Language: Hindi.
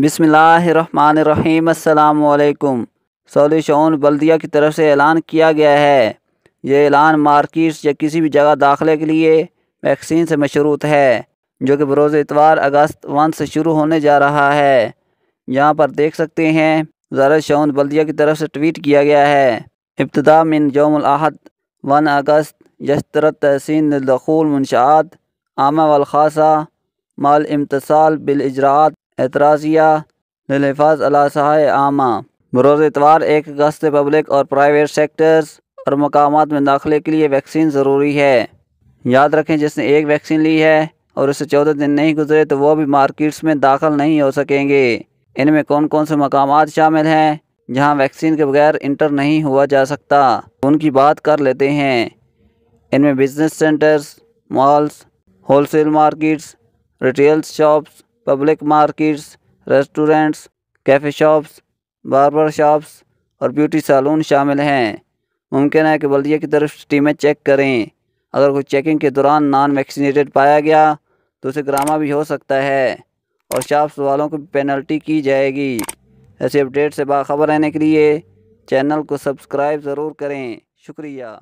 बिसमीम अल्लाम सॉल्यूशन बल्दिया की तरफ से ऐलान किया गया है ये ऐलान मार्किट्स या किसी भी जगह दाखिले के लिए वैक्सीन से मशरूत है जो कि बरोज़ इतवार अगस्त वन से शुरू होने जा रहा है यहाँ पर देख सकते हैं जरा शौन बल्दिया की तरफ से ट्वीट किया गया है इब्तदा मिन जोमलाहद वन अगस्त यशतरत तहसिन दखूल मनशात आमा वलखासा माल इम्तसाल बिल इजरात एतराज़िया लफाज अलासाह आमा बरोज़ इतवार एक अगस्त पब्लिक और प्राइवेट सेक्टर्स और मकाम में दाखिले के लिए वैक्सीन ज़रूरी है याद रखें जिसने एक वैक्सीन ली है और उससे चौदह दिन नहीं गुजरे तो वो भी मार्केट्स में दाखिल नहीं हो सकेंगे इनमें कौन कौन से मकाम शामिल हैं जहाँ वैक्सीन के बगैर इंटर नहीं हुआ जा सकता उनकी बात कर लेते हैं इनमें business centres malls wholesale markets retail shops public markets restaurants cafe shops barber shops और ब्यूटी सैलून शामिल हैं मुमकिन है कि बल्दिया की तरफ टीमें चेक करें अगर कोई चेकिंग के दौरान नॉन वैक्सीनेटेड पाया गया तो उसे ग्रामा भी हो सकता है और शॉप्स वालों को पेनल्टी की जाएगी ऐसे अपडेट से बाखबर रहने के लिए चैनल को सब्सक्राइब ज़रूर करें शुक्रिया